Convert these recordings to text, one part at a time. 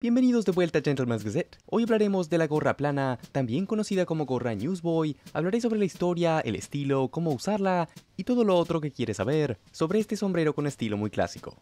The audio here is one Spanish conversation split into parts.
Bienvenidos de vuelta a Gentleman's Gazette. Hoy hablaremos de la gorra plana, también conocida como gorra Newsboy. Hablaré sobre la historia, el estilo, cómo usarla y todo lo otro que quieres saber sobre este sombrero con estilo muy clásico.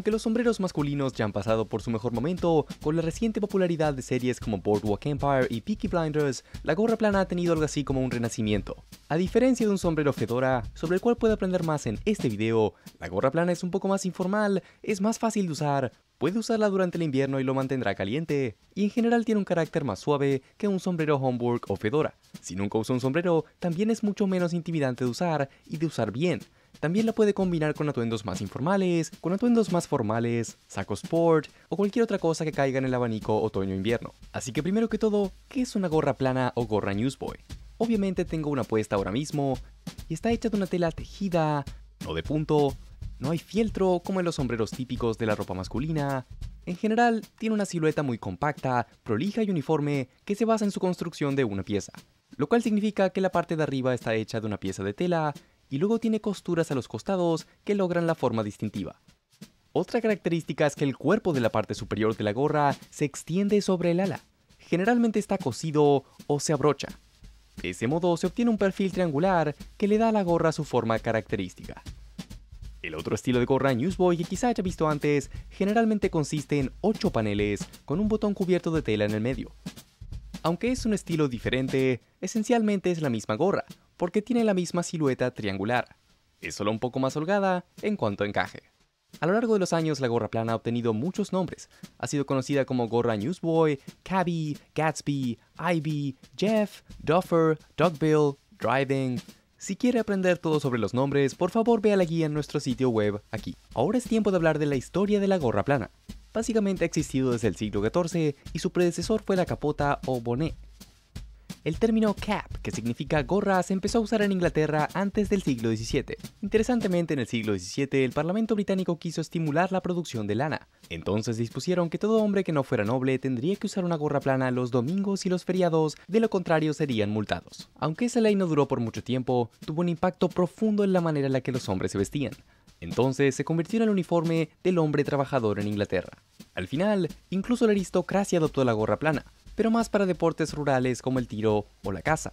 Aunque los sombreros masculinos ya han pasado por su mejor momento, con la reciente popularidad de series como Boardwalk Empire y Peaky Blinders, la gorra plana ha tenido algo así como un renacimiento. A diferencia de un sombrero fedora, sobre el cual puede aprender más en este video, la gorra plana es un poco más informal, es más fácil de usar, puede usarla durante el invierno y lo mantendrá caliente, y en general tiene un carácter más suave que un sombrero homework o fedora. Si nunca usa un sombrero, también es mucho menos intimidante de usar y de usar bien, también la puede combinar con atuendos más informales, con atuendos más formales, saco sport o cualquier otra cosa que caiga en el abanico otoño-invierno. Así que primero que todo, ¿qué es una gorra plana o gorra newsboy? Obviamente tengo una puesta ahora mismo y está hecha de una tela tejida, no de punto, no hay fieltro como en los sombreros típicos de la ropa masculina. En general, tiene una silueta muy compacta, prolija y uniforme que se basa en su construcción de una pieza, lo cual significa que la parte de arriba está hecha de una pieza de tela y luego tiene costuras a los costados que logran la forma distintiva. Otra característica es que el cuerpo de la parte superior de la gorra se extiende sobre el ala. Generalmente está cosido o se abrocha. De ese modo se obtiene un perfil triangular que le da a la gorra su forma característica. El otro estilo de gorra Newsboy que quizá haya visto antes generalmente consiste en 8 paneles con un botón cubierto de tela en el medio. Aunque es un estilo diferente, esencialmente es la misma gorra, porque tiene la misma silueta triangular, es solo un poco más holgada en cuanto encaje. A lo largo de los años, la gorra plana ha obtenido muchos nombres. Ha sido conocida como gorra Newsboy, Cabby, Gatsby, Ivy, Jeff, Duffer, Dogbill, Driving. Si quiere aprender todo sobre los nombres, por favor vea la guía en nuestro sitio web aquí. Ahora es tiempo de hablar de la historia de la gorra plana. Básicamente ha existido desde el siglo XIV y su predecesor fue la capota o bonnet, el término cap, que significa gorra, se empezó a usar en Inglaterra antes del siglo XVII. Interesantemente, en el siglo XVII el Parlamento británico quiso estimular la producción de lana. Entonces dispusieron que todo hombre que no fuera noble tendría que usar una gorra plana los domingos y los feriados, de lo contrario serían multados. Aunque esa ley no duró por mucho tiempo, tuvo un impacto profundo en la manera en la que los hombres se vestían. Entonces se convirtió en el uniforme del hombre trabajador en Inglaterra. Al final, incluso la aristocracia adoptó la gorra plana, pero más para deportes rurales como el tiro o la caza.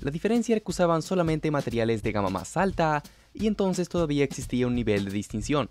La diferencia era que usaban solamente materiales de gama más alta y entonces todavía existía un nivel de distinción.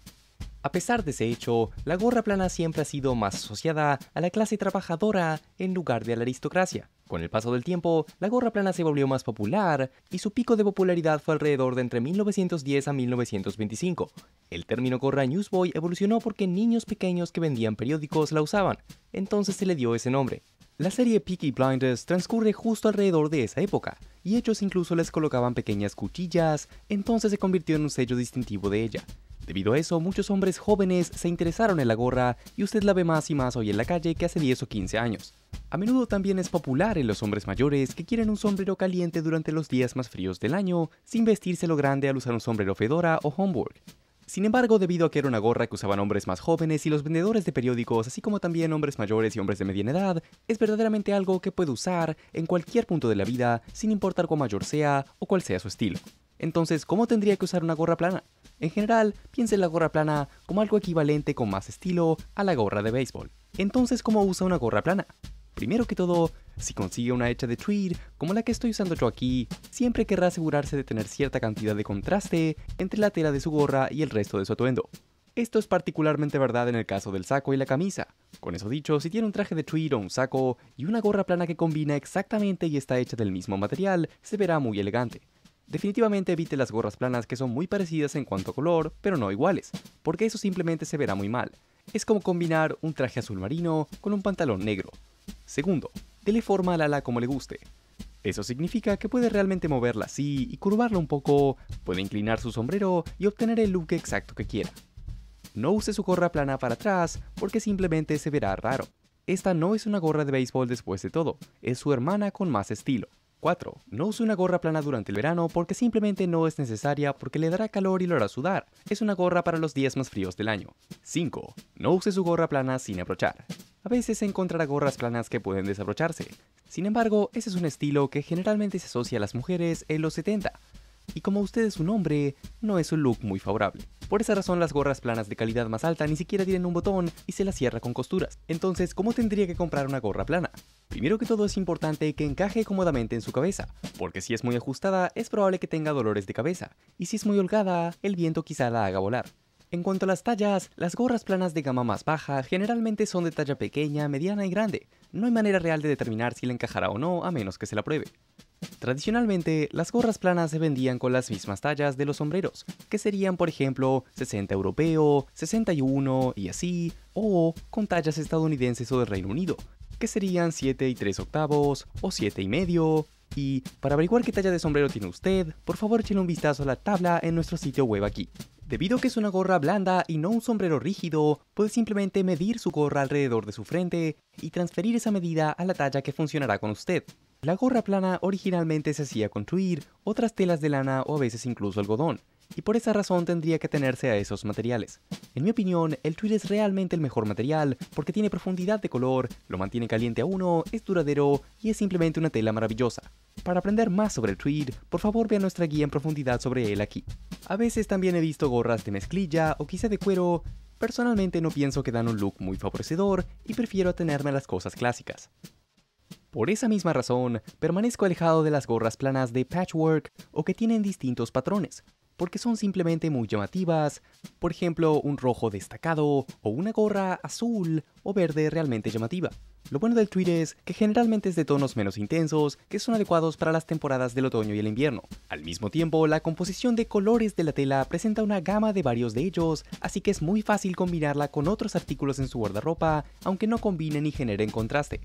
A pesar de ese hecho, la gorra plana siempre ha sido más asociada a la clase trabajadora en lugar de a la aristocracia. Con el paso del tiempo, la gorra plana se volvió más popular y su pico de popularidad fue alrededor de entre 1910 a 1925. El término gorra newsboy evolucionó porque niños pequeños que vendían periódicos la usaban, entonces se le dio ese nombre. La serie Peaky Blinders transcurre justo alrededor de esa época, y ellos incluso les colocaban pequeñas cuchillas, entonces se convirtió en un sello distintivo de ella. Debido a eso, muchos hombres jóvenes se interesaron en la gorra y usted la ve más y más hoy en la calle que hace 10 o 15 años. A menudo también es popular en los hombres mayores que quieren un sombrero caliente durante los días más fríos del año, sin vestirse lo grande al usar un sombrero fedora o homework. Sin embargo, debido a que era una gorra que usaban hombres más jóvenes y los vendedores de periódicos, así como también hombres mayores y hombres de mediana edad, es verdaderamente algo que puede usar en cualquier punto de la vida, sin importar cuán mayor sea o cuál sea su estilo. Entonces, ¿cómo tendría que usar una gorra plana? En general, piensa en la gorra plana como algo equivalente con más estilo a la gorra de béisbol. Entonces, ¿cómo usa una gorra plana? Primero que todo, si consigue una hecha de tweed, como la que estoy usando yo aquí, siempre querrá asegurarse de tener cierta cantidad de contraste entre la tela de su gorra y el resto de su atuendo. Esto es particularmente verdad en el caso del saco y la camisa. Con eso dicho, si tiene un traje de tweed o un saco y una gorra plana que combina exactamente y está hecha del mismo material, se verá muy elegante. Definitivamente evite las gorras planas que son muy parecidas en cuanto a color, pero no iguales, porque eso simplemente se verá muy mal. Es como combinar un traje azul marino con un pantalón negro. Segundo, dele forma al ala como le guste. Eso significa que puede realmente moverla así y curvarla un poco, puede inclinar su sombrero y obtener el look exacto que quiera. No use su gorra plana para atrás porque simplemente se verá raro. Esta no es una gorra de béisbol después de todo, es su hermana con más estilo. 4. No use una gorra plana durante el verano porque simplemente no es necesaria porque le dará calor y lo hará sudar. Es una gorra para los días más fríos del año. 5. No use su gorra plana sin abrochar. A veces se encontrará gorras planas que pueden desabrocharse. Sin embargo, ese es un estilo que generalmente se asocia a las mujeres en los 70, y como usted es un hombre, no es un look muy favorable. Por esa razón las gorras planas de calidad más alta ni siquiera tienen un botón y se las cierra con costuras. Entonces, ¿cómo tendría que comprar una gorra plana? Primero que todo es importante que encaje cómodamente en su cabeza, porque si es muy ajustada es probable que tenga dolores de cabeza, y si es muy holgada, el viento quizá la haga volar. En cuanto a las tallas, las gorras planas de gama más baja generalmente son de talla pequeña, mediana y grande. No hay manera real de determinar si le encajará o no a menos que se la pruebe. Tradicionalmente, las gorras planas se vendían con las mismas tallas de los sombreros, que serían por ejemplo 60 europeo, 61 y así, o con tallas estadounidenses o del Reino Unido, que serían 7 y 3 octavos o 7 y medio. Y para averiguar qué talla de sombrero tiene usted, por favor echen un vistazo a la tabla en nuestro sitio web aquí. Debido a que es una gorra blanda y no un sombrero rígido, puedes simplemente medir su gorra alrededor de su frente y transferir esa medida a la talla que funcionará con usted. La gorra plana originalmente se hacía construir otras telas de lana o a veces incluso algodón, y por esa razón tendría que tenerse a esos materiales. En mi opinión, el tweed es realmente el mejor material porque tiene profundidad de color, lo mantiene caliente a uno, es duradero y es simplemente una tela maravillosa. Para aprender más sobre el tweed, por favor vea nuestra guía en profundidad sobre él aquí. A veces también he visto gorras de mezclilla o quizá de cuero, Personalmente no pienso que dan un look muy favorecedor y prefiero atenerme a las cosas clásicas. Por esa misma razón, permanezco alejado de las gorras planas de patchwork o que tienen distintos patrones, porque son simplemente muy llamativas, por ejemplo un rojo destacado o una gorra azul o verde realmente llamativa. Lo bueno del tweet es que generalmente es de tonos menos intensos, que son adecuados para las temporadas del otoño y el invierno. Al mismo tiempo, la composición de colores de la tela presenta una gama de varios de ellos, así que es muy fácil combinarla con otros artículos en su guardarropa, aunque no combinen ni generen contraste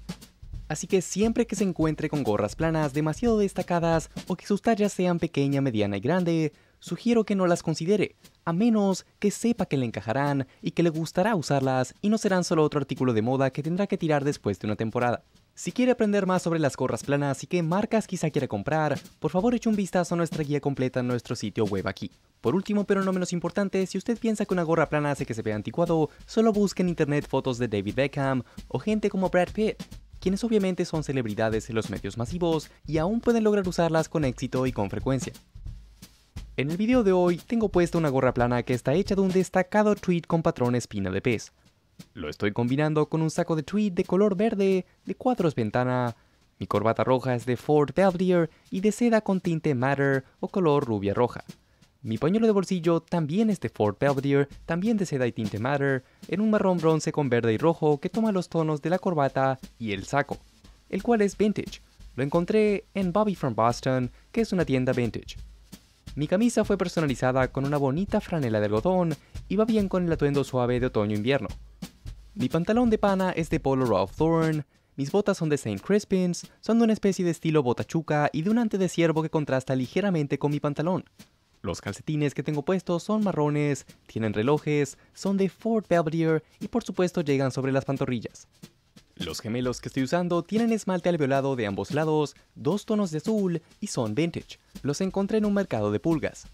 así que siempre que se encuentre con gorras planas demasiado destacadas o que sus tallas sean pequeña, mediana y grande, sugiero que no las considere, a menos que sepa que le encajarán y que le gustará usarlas y no serán solo otro artículo de moda que tendrá que tirar después de una temporada. Si quiere aprender más sobre las gorras planas y qué marcas quizá quiera comprar, por favor eche un vistazo a nuestra guía completa en nuestro sitio web aquí. Por último, pero no menos importante, si usted piensa que una gorra plana hace que se vea anticuado, solo busque en internet fotos de David Beckham o gente como Brad Pitt, quienes obviamente son celebridades en los medios masivos y aún pueden lograr usarlas con éxito y con frecuencia. En el video de hoy tengo puesta una gorra plana que está hecha de un destacado tweed con patrón espina de pez. Lo estoy combinando con un saco de tweet de color verde, de cuadros ventana. Mi corbata roja es de Ford Belvedere y de seda con tinte Matter o color rubia roja. Mi pañuelo de bolsillo también es de Ford Belvedere, también de seda y tinte Matter, en un marrón bronce con verde y rojo que toma los tonos de la corbata y el saco, el cual es vintage. Lo encontré en Bobby from Boston, que es una tienda vintage. Mi camisa fue personalizada con una bonita franela de algodón y va bien con el atuendo suave de otoño-invierno. Mi pantalón de pana es de polo Ralph Lauren, mis botas son de St. Crispin's, son de una especie de estilo botachuca y de un ante de ciervo que contrasta ligeramente con mi pantalón. Los calcetines que tengo puestos son marrones, tienen relojes, son de Fort Belvedere y por supuesto llegan sobre las pantorrillas. Los gemelos que estoy usando tienen esmalte alveolado de ambos lados, dos tonos de azul y son vintage. Los encontré en un mercado de pulgas.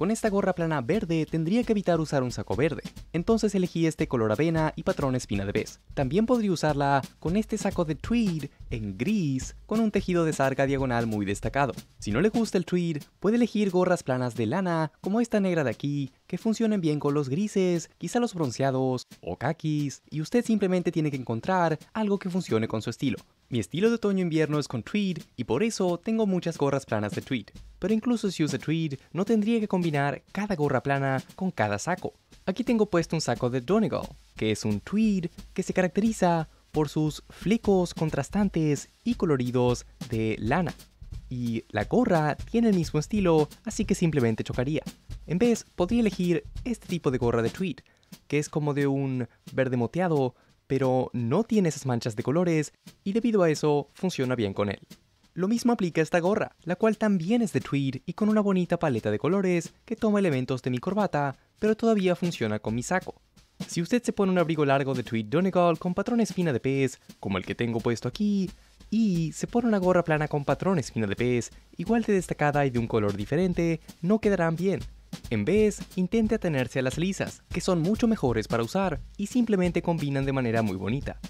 Con esta gorra plana verde tendría que evitar usar un saco verde, entonces elegí este color avena y patrón espina de pez. También podría usarla con este saco de tweed en gris con un tejido de sarga diagonal muy destacado. Si no le gusta el tweed, puede elegir gorras planas de lana como esta negra de aquí que funcionen bien con los grises, quizá los bronceados o caquis y usted simplemente tiene que encontrar algo que funcione con su estilo. Mi estilo de otoño-invierno es con tweed y por eso tengo muchas gorras planas de tweed pero incluso si usa tweed, no tendría que combinar cada gorra plana con cada saco. Aquí tengo puesto un saco de Donegal, que es un tweed que se caracteriza por sus flecos contrastantes y coloridos de lana. Y la gorra tiene el mismo estilo, así que simplemente chocaría. En vez, podría elegir este tipo de gorra de tweed, que es como de un verde moteado, pero no tiene esas manchas de colores y debido a eso funciona bien con él. Lo mismo aplica a esta gorra, la cual también es de tweed y con una bonita paleta de colores que toma elementos de mi corbata, pero todavía funciona con mi saco. Si usted se pone un abrigo largo de tweed Donegal con patrones fina de pez, como el que tengo puesto aquí, y se pone una gorra plana con patrones fina de pez, igual de destacada y de un color diferente, no quedarán bien. En vez, intente atenerse a las lisas, que son mucho mejores para usar y simplemente combinan de manera muy bonita.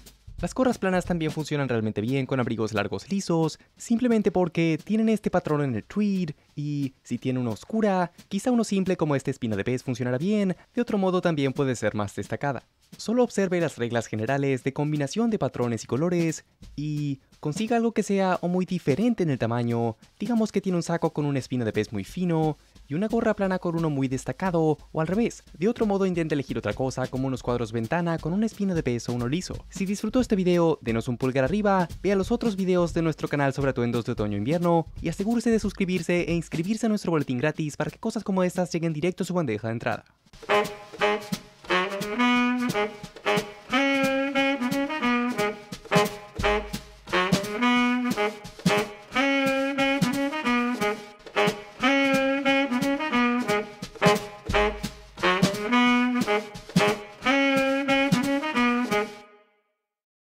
Las corras planas también funcionan realmente bien con abrigos largos lisos, simplemente porque tienen este patrón en el tweed, y si tiene una oscura, quizá uno simple como esta espina de pez funcionará bien, de otro modo también puede ser más destacada. Solo observe las reglas generales de combinación de patrones y colores, y consiga algo que sea o muy diferente en el tamaño, digamos que tiene un saco con una espina de pez muy fino, y una gorra plana con uno muy destacado, o al revés. De otro modo intenta elegir otra cosa, como unos cuadros ventana con una espina de peso o uno liso. Si disfrutó este video, denos un pulgar arriba, vea los otros videos de nuestro canal sobre atuendos de otoño-invierno, e y asegúrese de suscribirse e inscribirse a nuestro boletín gratis para que cosas como estas lleguen directo a su bandeja de entrada.